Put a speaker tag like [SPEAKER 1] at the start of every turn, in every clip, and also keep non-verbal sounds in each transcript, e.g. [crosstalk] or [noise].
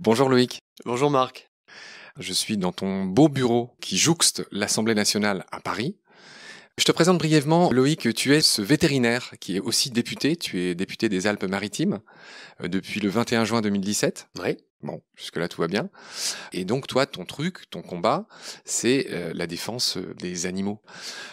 [SPEAKER 1] Bonjour Loïc. Bonjour Marc. Je suis dans ton beau bureau qui jouxte l'Assemblée nationale à Paris. Je te présente brièvement, Loïc, tu es ce vétérinaire qui est aussi député. Tu es député des Alpes-Maritimes euh, depuis le 21 juin 2017. Oui. Bon, jusque-là, tout va bien. Et donc, toi, ton truc, ton combat, c'est euh, la défense euh, des animaux.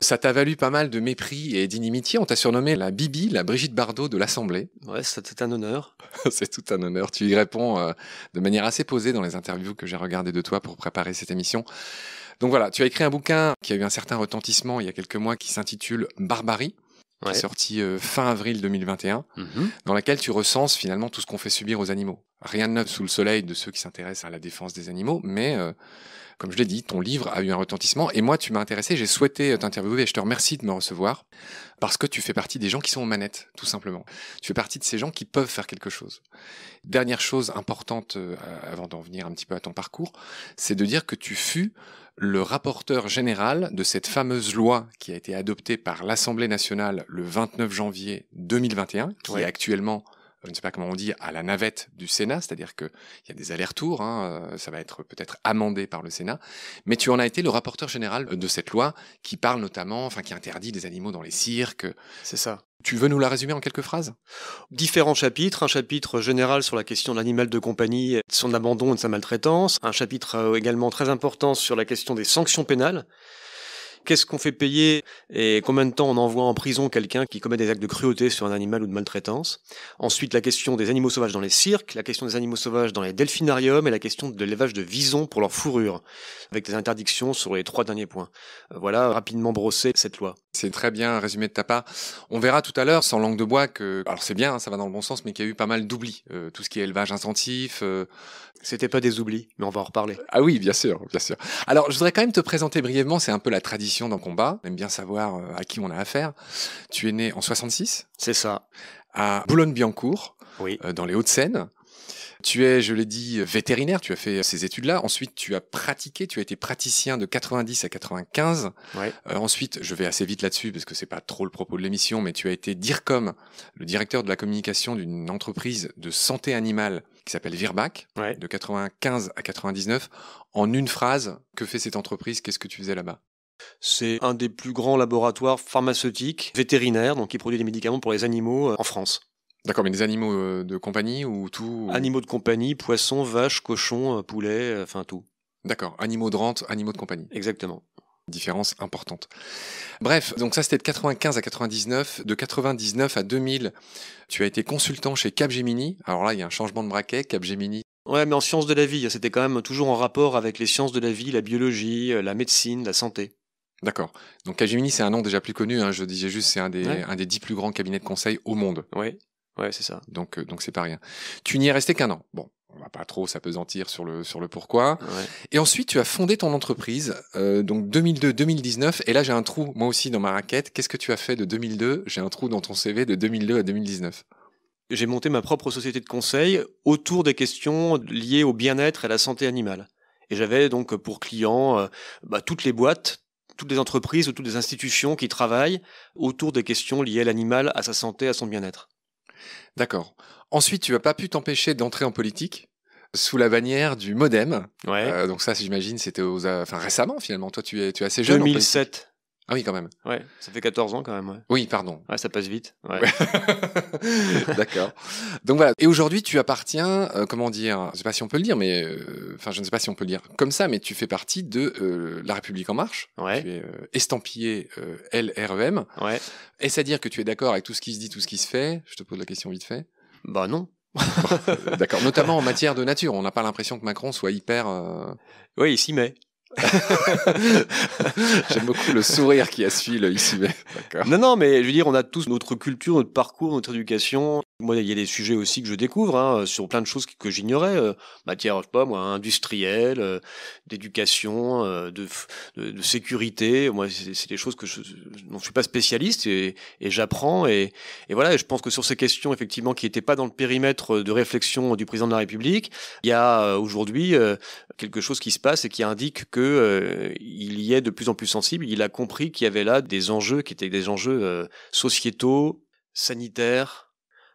[SPEAKER 1] Ça t'a valu pas mal de mépris et d'inimitié. On t'a surnommé la Bibi, la Brigitte Bardot de l'Assemblée. Ouais, c'est un honneur. [laughs] c'est tout un honneur. Tu y réponds euh, de manière assez posée dans les interviews que j'ai regardées de toi pour préparer cette émission. Donc voilà, tu as écrit un bouquin qui a eu un certain retentissement il y a quelques mois qui s'intitule Barbarie sorti euh, fin avril 2021, mhm. dans laquelle tu recenses finalement tout ce qu'on fait subir aux animaux. Rien de neuf sous le soleil de ceux qui s'intéressent à la défense des animaux, mais euh, comme je l'ai dit, ton livre a eu un retentissement et moi, tu m'as intéressé, j'ai souhaité euh, t'interviewer et je te remercie de me recevoir parce que tu fais partie des gens qui sont aux manettes, tout simplement. Tu fais partie de ces gens qui peuvent faire quelque chose. Dernière chose importante avant d'en venir un petit peu à ton parcours, c'est de dire que tu fus le rapporteur général de cette fameuse loi qui a été adoptée par l'Assemblée nationale le 29 janvier 2021, qui est actuellement je ne sais pas comment on dit, à la navette du Sénat, c'est-à-dire qu'il y a des allers-retours, hein, euh, ça va être peut-être amendé par le Sénat, mais tu en as été le rapporteur général de cette loi qui parle notamment, enfin qui interdit des animaux dans les cirques. C'est ça. Tu veux nous la résumer en quelques phrases Différents chapitres, un
[SPEAKER 2] chapitre général sur la question de l'animal de compagnie, son abandon et sa maltraitance, un chapitre euh, également très important sur la question des sanctions pénales, Qu'est-ce qu'on fait payer et combien de temps on envoie en prison quelqu'un qui commet des actes de cruauté sur un animal ou de maltraitance Ensuite, la question des animaux sauvages dans les cirques, la question des animaux sauvages dans les delphinariums et la question de l'élevage de visons pour leur fourrure,
[SPEAKER 1] avec des interdictions sur les trois derniers points. Euh, voilà rapidement brossé cette loi. C'est très bien résumé de ta part. On verra tout à l'heure, sans langue de bois, que alors c'est bien, hein, ça va dans le bon sens, mais qu'il y a eu pas mal d'oublis. Euh, tout ce qui est élevage incentif. Euh, C'était pas des oublis, mais on va en reparler. Ah oui, bien sûr, bien sûr. Alors, je voudrais quand même te présenter brièvement. C'est un peu la tradition dans le combat. j'aime bien savoir euh, à qui on a affaire. Tu es né en 66. C'est ça. À Boulogne-Biancourt, oui. Euh, dans les Hauts-de-Seine. Tu es, je l'ai dit, vétérinaire, tu as fait euh, ces études-là. Ensuite, tu as pratiqué, tu as été praticien de 90 à 95. ensuite, je vais assez vite là-dessus parce que c'est pas trop le propos de l'émission, mais tu as été DIRCOM, le directeur de la communication d'une entreprise de santé animale qui s'appelle Virbac, de 95 à 99. En une phrase, que fait cette entreprise Qu'est-ce que tu faisais là-bas
[SPEAKER 2] c'est un des plus grands laboratoires pharmaceutiques, vétérinaires, donc qui produit des médicaments pour les animaux euh, en France. D'accord, mais des animaux euh, de
[SPEAKER 1] compagnie ou tout Animaux de compagnie, poissons, vaches, cochons, euh, poulets, enfin tout. D'accord, animaux de rente, animaux de compagnie. Exactement différence importante. Bref, donc ça c'était de 95 à 99, de 99 à 2000, tu as été consultant chez Capgemini. Alors là, il y a un changement de braquet, Capgemini. Ouais, mais en sciences de la vie, c'était quand même toujours en rapport avec les sciences
[SPEAKER 2] de la vie, la biologie, la médecine, la santé.
[SPEAKER 1] D'accord. Donc Kajimini, c'est un nom déjà plus connu. Hein, je disais juste, c'est un des un des dix plus grands cabinets de conseil au monde. Oui. Ouais, c'est ça. Donc euh, donc c'est pas rien. Tu n'y es resté qu'un an. Bon, on va pas trop s'apesantir sur le sur le pourquoi. Et ensuite, tu as fondé ton entreprise euh, donc 2002-2019 et là j'ai un trou moi aussi dans ma raquette. Qu'est-ce que tu as fait de 2002 J'ai un trou dans ton CV de 2002 à 2019. J'ai monté ma propre
[SPEAKER 2] société de conseil autour des questions liées au bien-être et à la santé animale. Et j'avais donc pour clients euh, bah, toutes les boîtes, toutes les entreprises ou toutes les institutions qui travaillent
[SPEAKER 1] autour des questions liées à l'animal, à sa santé, à son bien-être. D'accord. Ensuite, tu n'as pas pu t'empêcher d'entrer en politique sous la bannière du Modem. Ouais. Euh, donc ça, j'imagine, c'était aux, enfin récemment finalement. Toi, tu es, tu es assez jeune. 2007. ah oui, quand même. Ouais, ça fait 14 ans quand même. Oui, pardon. ça passe vite. Ouais. [laughs] [laughs] D'accord. Donc voilà. Et aujourd'hui, tu appartiens, euh, comment dire, je sais pas si on peut le dire, mais euh, enfin, je ne sais pas si on peut le dire comme ça, mais tu fais partie de euh, La République en Marche. Ouais. Tu es estampillé LREM. Ouais. Est-ce à dire que tu es d'accord avec tout ce qui se dit, tout ce qui se fait Je te pose la question vite fait. Bah non. d'accord. Notamment en matière de nature, on n'a pas l'impression que Macron soit hyper. Oui, il s'y met. [laughs] J'aime beaucoup le sourire qui a suivi le ici
[SPEAKER 2] Non, non, mais je veux dire, on a tous notre culture, notre parcours, notre éducation moi, il y a des sujets aussi que je découvre hein, euh, sur plein de choses que, j'ignorais, euh, matière, je industrielle, euh, d'éducation, de, sécurité. Moi, c'est des choses que je, ne je suis pas spécialiste et, j'apprends. Et, voilà, et je pense que sur ces questions, effectivement, qui n'étaient pas dans le périmètre de réflexion du président de la République, il y a aujourd'hui quelque chose qui se passe et qui indique que il y est de plus en plus sensible. Il a compris qu'il y avait là des enjeux qui étaient des enjeux sociétaux, sanitaires,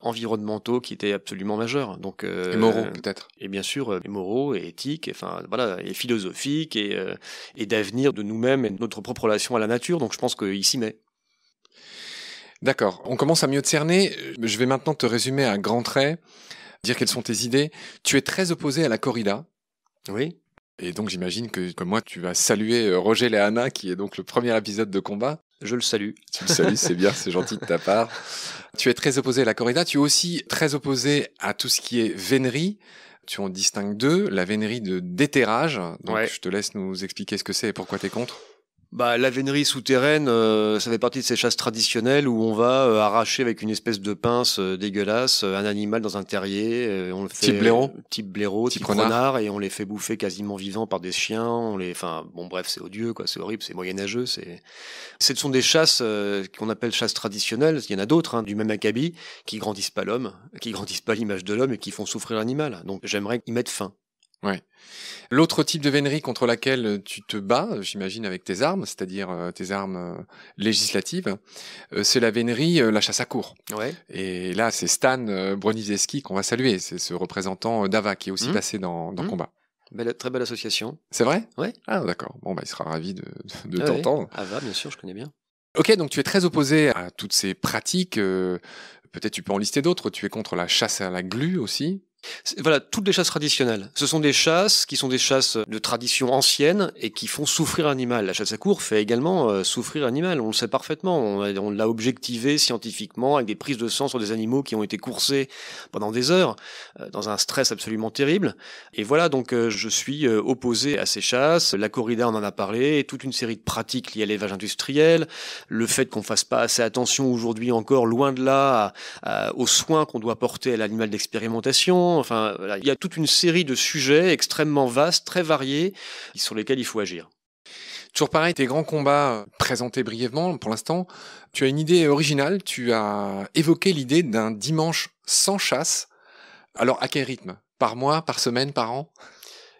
[SPEAKER 2] environnementaux qui étaient absolument majeurs. Donc, euh, et moraux, peut-être. Et bien sûr, et euh, moraux et éthiques, et, enfin, voilà, et philosophiques, et, euh, et d'avenir de nous-mêmes et de notre propre relation à la nature. Donc je pense qu'il s'y met.
[SPEAKER 1] D'accord, on commence à mieux te cerner. Je vais maintenant te résumer à grands traits, dire quelles sont tes idées. Tu es très opposé à la corrida. Oui. Et donc j'imagine que comme moi, tu vas saluer Roger Léana, qui est donc le premier épisode de combat. Je le salue. Tu le salues, c'est bien, c'est gentil de ta part. Tu es très opposé à la corrida, tu es aussi très opposé à tout ce qui est vénerie. Tu en distingues deux, la vénerie de déterrage. Donc je te laisse nous expliquer ce que c'est et pourquoi tu es contre
[SPEAKER 2] bah, la vénerie souterraine, euh, ça fait partie de ces chasses traditionnelles où on va euh, arracher avec une espèce de pince euh, dégueulasse un animal dans un terrier. on le fait, type blaireau, type blaireau, type, renard. et on les fait bouffer quasiment vivants par des chiens. On les, enfin, bon, bref, c'est odieux, quoi. C'est horrible, c'est moyenâgeux. C'est, ce sont des chasses qu'on appelle chasses traditionnelles. Il y en a d'autres hein, du même acabit qui grandissent pas l'homme, qui grandissent pas l'image
[SPEAKER 1] de l'homme et qui font souffrir l'animal. Donc, j'aimerais y mettre fin. Ouais. L'autre type de vénerie contre laquelle euh, tu te bats, euh, j'imagine avec tes armes, c'est-à-dire euh, tes armes législatives, c'est la vénerie, la chasse à cours. Ouais. Et là, c'est Stan Broniszewski qu'on va saluer, c'est ce représentant d'Ava qui est aussi mmh. passé dans, dans mmh. Combat.
[SPEAKER 2] très belle association.
[SPEAKER 1] C'est vrai Oui. Ah d'accord. Bon, bah, il sera ravi de, ah t'entendre.
[SPEAKER 2] Ava, ah, bien sûr, je connais bien.
[SPEAKER 1] Ok, donc tu es très opposé à toutes ces pratiques. Peut-être tu peux en lister d'autres. Tu es contre la chasse à la glu aussi. Voilà, toutes les chasses traditionnelles. Ce sont des chasses qui sont des chasses de tradition
[SPEAKER 2] ancienne et qui font souffrir l'animal. La chasse à cour fait également euh, souffrir l'animal, on le sait parfaitement. On, l'a objectivé scientifiquement avec des prises de sang sur des animaux qui ont été coursés pendant des heures, euh, dans un stress absolument terrible. Et voilà, donc euh, je suis opposé à ces chasses. La corrida, on en a parlé, toute une série de pratiques liées à l'élevage industriel, le fait qu'on fasse pas assez attention aujourd'hui encore, loin de là, aux soins qu'on doit porter à l'animal d'expérimentation il y a toute une série de sujets extrêmement vastes, très variés,
[SPEAKER 1] sur lesquels il faut agir. Toujours pareil, tes grands combats euh, présentés brièvement pour l'instant, tu as une idée originale, tu as évoqué l'idée d'un dimanche sans chasse. Alors à quel rythme Par mois, par semaine, par an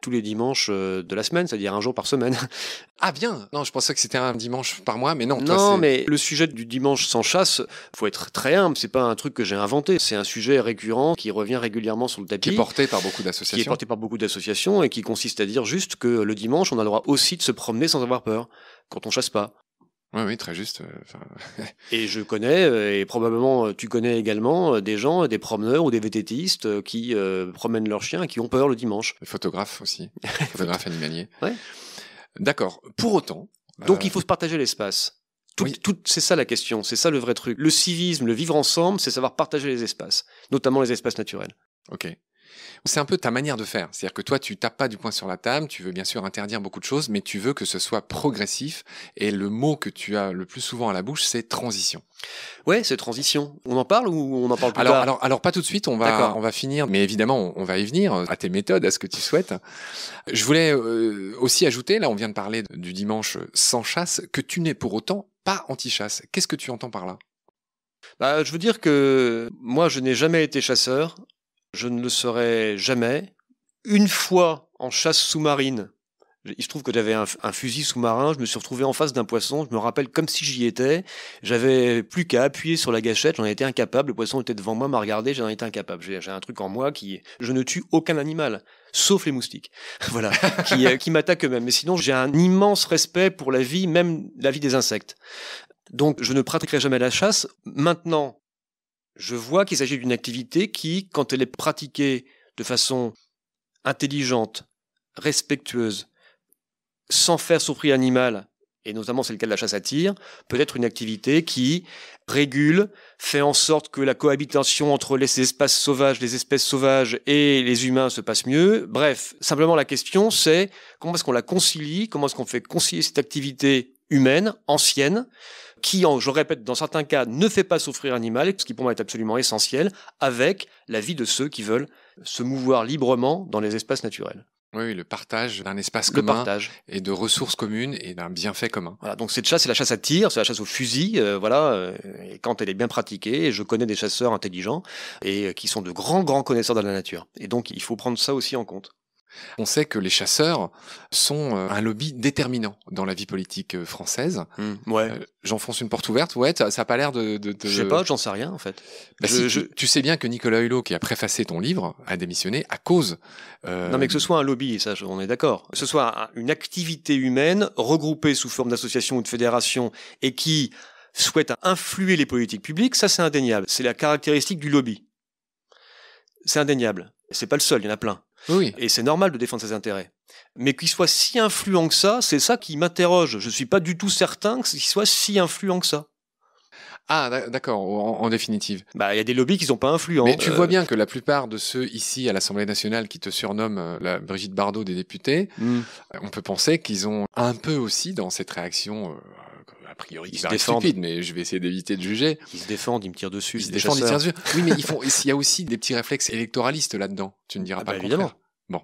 [SPEAKER 1] tous les dimanches euh, de la semaine, c'est-à-dire un jour par semaine. [laughs] Ah bien Non, je pensais que c'était un dimanche par mois, mais non. non, mais
[SPEAKER 2] le sujet du dimanche sans chasse, faut être très humble, c'est pas un truc que j'ai inventé, c'est un sujet récurrent qui revient régulièrement sur le tapis. Qui est porté par beaucoup d'associations. Qui est porté par beaucoup d'associations et qui consiste à dire juste que le dimanche, on a le droit aussi de se promener sans avoir peur, quand on chasse pas. Oui, très juste. Euh, [laughs] et je connais, euh, et probablement euh, tu connais également, des gens, des promeneurs ou des vététistes qui promènent leurs chiens et qui ont peur le dimanche.
[SPEAKER 1] Photographes aussi, photographe
[SPEAKER 2] animalier [laughs] D'accord. Pour autant. Donc il faut se partager l'espace. c'est ça la
[SPEAKER 1] question, c'est ça le vrai truc. Le civisme, le vivre ensemble, c'est savoir partager les espaces, notamment les espaces naturels. Ok. C'est un peu ta manière de faire. C'est-à-dire que toi, tu tapes pas du poing sur la table, tu veux bien sûr interdire beaucoup de choses, mais tu veux que ce soit progressif. Et le mot que tu as le plus souvent à la bouche, c'est transition. Ouais, c'est transition. On en parle ou on en parle plus alors, tard alors, alors, pas tout de suite, on va, on va finir, mais évidemment, on, va y venir euh, à tes méthodes, à ce que tu souhaites. Je voulais euh, aussi ajouter, là, on vient de parler du dimanche sans chasse, que tu n'es pour autant pas anti-chasse. Qu'est-ce que tu entends par là
[SPEAKER 2] bah, je veux dire que moi, je n'ai jamais été chasseur je ne le serai jamais. Une fois en chasse sous-marine, il se trouve que j'avais un, fusil sous-marin, je me suis retrouvé en face d'un poisson, je me rappelle comme si j'y étais, j'avais plus qu'à appuyer sur la gâchette, j'en étais incapable, le poisson était devant moi, m'a regardé, j'en étais incapable. J'ai un truc en moi qui... Je ne tue aucun animal, sauf les moustiques, [laughs] voilà, qui, euh, qui m'attaquent eux-mêmes. Mais sinon, j'ai un immense respect pour la vie, même la vie des insectes. Donc, je ne pratiquerai jamais la chasse. Maintenant, je vois qu'il s'agit d'une activité qui, quand elle est pratiquée de façon intelligente, respectueuse, sans faire souffrir l'animal, et notamment c'est le cas de la chasse à tir, peut être une activité qui régule, fait en sorte que la cohabitation entre les espaces sauvages, les espèces sauvages et les humains se passe mieux. Bref, simplement la question c'est comment est-ce qu'on la concilie, comment est-ce qu'on fait concilier cette activité humaine, ancienne, qui, en, je répète, dans certains cas, ne fait pas souffrir l'animal, ce qui pour moi est absolument essentiel, avec la vie de ceux qui veulent se mouvoir librement dans les espaces naturels. Oui, le partage d'un espace commun et de ressources communes et d'un bienfait commun. Voilà, donc cette chasse, c'est la chasse à tir, c'est la chasse au fusil, euh, voilà. Euh, et quand elle est bien pratiquée, et je connais des chasseurs intelligents et euh, qui sont de grands grands connaisseurs
[SPEAKER 1] de la nature. Et donc il faut prendre ça aussi en compte. On sait que les chasseurs sont euh, un lobby déterminant dans la vie politique euh, française. Hum, euh, j'enfonce une porte ouverte. Ouais, ça n'a pas l'air de, de, Je sais pas, j'en sais rien en fait.
[SPEAKER 2] Bah, tu,
[SPEAKER 1] sais bien que Nicolas Hulot, qui a préfacé ton livre, a démissionné à cause. Non, mais que ce soit un lobby, ça, on est d'accord. Que ce soit une
[SPEAKER 2] activité humaine regroupée sous forme d'association ou de fédération et qui souhaite influer les politiques publiques, ça c'est indéniable. C'est la caractéristique du lobby. C'est indéniable. C'est pas le seul, il y en a plein. Oui. Et c'est normal de défendre ses intérêts. Mais qu'il soit si influent que ça, c'est ça qui m'interroge. Je ne suis pas du tout certain qu'il soit si influent que ça.
[SPEAKER 1] Ah, d'accord, en, définitive. Bah, il y a des lobbies qui sont pas influents. Mais tu vois euh. bien que la plupart de ceux ici à l'Assemblée nationale qui te surnomment euh, la Brigitte Bardot des députés, mmh. on peut penser qu'ils ont un peu aussi dans cette réaction euh, ils se défendent. mais je vais essayer d'éviter de juger. Ils se défendent, ils me tirent dessus. Ils se défendent, Oui, mais ils font. [laughs] Il y a aussi des petits réflexes électoralistes là-dedans. Tu ne diras ah pas bah, évidemment. Bon.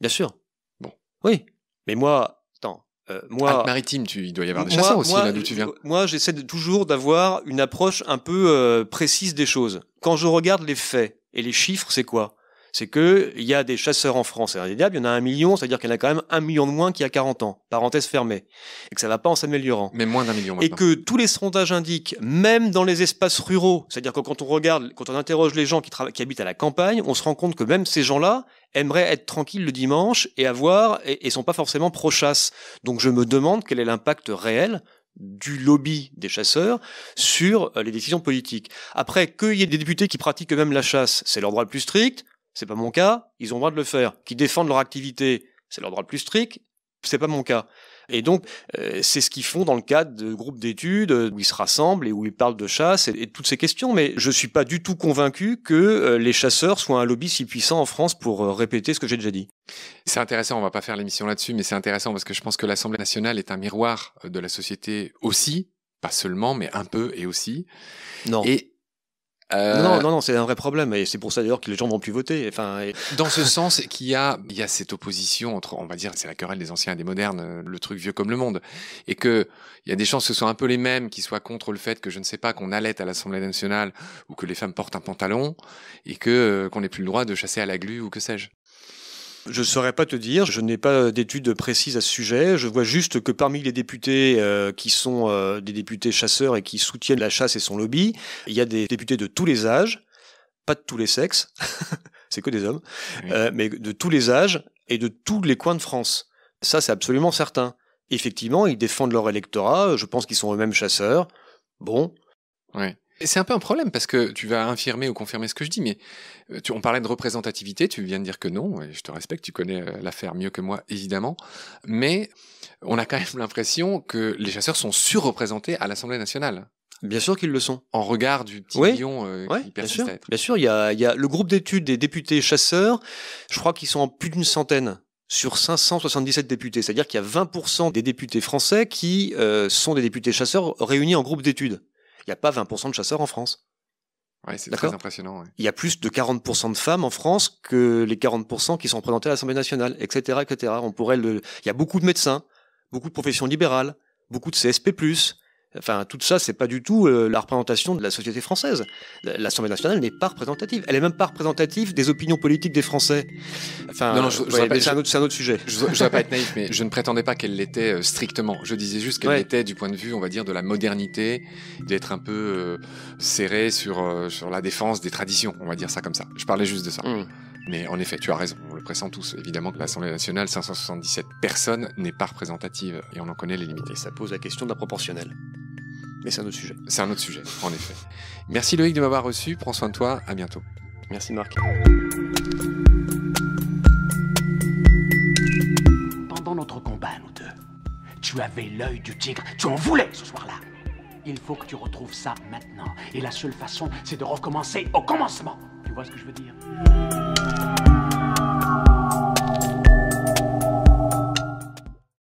[SPEAKER 1] Bien sûr. Bon. Oui. Mais moi, attends. Euh, moi, maritime, tu, il doit y avoir des chasseurs aussi là d'où tu viens.
[SPEAKER 2] Moi, j'essaie toujours d'avoir une approche un peu euh, précise des choses. Quand je regarde les faits et les chiffres, c'est quoi c'est qu'il y a des chasseurs en France, c'est indéniable, il y en a un million, c'est-à-dire qu'il y en a quand même un million de moins qu'il y a 40 ans, parenthèse fermée, et que ça va pas en s'améliorant. Mais moins d'un million. Et que tous les sondages indiquent, même dans les espaces ruraux, c'est-à-dire que quand on regarde, quand on interroge les gens qui, habitent à la campagne, on se rend compte que même ces gens-là aimeraient être tranquilles le dimanche et avoir, et, sont pas forcément pro-chasse. Donc je me demande quel est l'impact réel du lobby des chasseurs sur euh, les décisions politiques. Après, qu'il y ait des députés qui pratiquent eux-mêmes la chasse, c'est leur droit le plus strict c'est pas mon cas, ils ont le droit de le faire. Qui défendent leur activité, c'est leur droit le plus strict, c'est pas mon cas. Et donc, euh, c'est ce qu'ils font dans le cadre de groupes d'études euh, où ils se rassemblent et où ils parlent de chasse et, de toutes ces questions. Mais je suis pas du tout convaincu que euh, les chasseurs soient un lobby
[SPEAKER 1] si puissant en France pour répéter ce que j'ai déjà dit. C'est intéressant, on va pas faire l'émission là-dessus, mais c'est intéressant parce que je pense que l'Assemblée nationale est un miroir de la société aussi, pas seulement, mais un peu et aussi. Non. Non, euh, non, non, c'est un vrai problème et c'est pour ça d'ailleurs que les gens vont plus
[SPEAKER 2] voter. Enfin, et... [laughs] Dans ce sens,
[SPEAKER 1] qu'il y a, il y a cette opposition entre, on va dire, c'est la querelle des anciens et des modernes, euh, le truc vieux comme le monde, et que il y a des chances que ce soit un peu les mêmes qui soient contre le fait que je ne sais pas qu'on allait à l'Assemblée nationale ou que les femmes portent un pantalon et que euh, qu'on n'ait plus le droit de chasser à la glue ou que sais-je. Je ne saurais pas te dire, je n'ai pas d'études précises à ce
[SPEAKER 2] sujet. Je vois juste que parmi les députés euh, qui sont euh, des députés chasseurs et qui soutiennent la chasse et son lobby, il y a des députés de tous les âges, pas de tous les sexes, [laughs] c'est que des hommes, euh, mais de tous les âges et de tous les coins de France. Ça, c'est absolument certain. Effectivement, ils défendent leur électorat, je pense qu'ils sont eux-mêmes chasseurs. Bon.
[SPEAKER 1] Oui. C'est un peu un problème parce que tu vas infirmer ou confirmer ce que je dis, mais euh, on parlait de représentativité, tu viens de dire que non, et je te respecte, tu connais euh, l'affaire mieux que moi, évidemment, mais on a quand même l'impression que les chasseurs sont surreprésentés à l'Assemblée nationale. Bien sûr qu'ils le sont. En regard du petit euh, qui persiste bien sûr, Bien sûr, il y a, le groupe d'études des
[SPEAKER 2] députés chasseurs, je crois qu'ils sont en plus d'une centaine sur 577 députés, c'est-à-dire qu'il y a 20% des députés français qui sont des députés chasseurs réunis en groupe d'études il n'y a pas 20% de chasseurs en France. Ouais, c'est très impressionnant. Il y a plus de 40% de femmes en France que les 40% qui sont représentées à l'Assemblée nationale, etc., etc. On pourrait Il y a beaucoup de médecins, beaucoup de professions libérales, beaucoup de CSP+, Enfin, tout ça, c'est pas du tout euh, la représentation de la société française. L'Assemblée nationale n'est pas représentative. Elle est même pas représentative des opinions politiques des Français.
[SPEAKER 1] Enfin, euh, c'est un, autre sujet. Je, ne voudrais pas être naïf, [laughs] mais je ne prétendais pas qu'elle l'était euh, strictement. Je disais juste qu'elle était, du point de vue, on va dire, de la modernité, d'être un peu euh, serrée sur sur la défense des traditions. On va dire ça comme ça. Je parlais juste de ça. Mm. Mais en effet, tu as raison, on le pressent tous. Évidemment que l'Assemblée nationale, 577 personnes, n'est pas représentative et on en connaît les limites. Et ça pose la question de la proportionnelle. Mais c'est un autre sujet. C'est un autre sujet, en effet. Merci Loïc de m'avoir reçu. Prends soin de toi. À bientôt. Merci Marc. Pendant notre combat, nous deux, tu avais l'œil du tigre. Tu en voulais ce soir-là. Il faut que tu retrouves
[SPEAKER 2] ça maintenant. Et la seule façon, c'est de recommencer au commencement.
[SPEAKER 1] Tu vois ce que je veux dire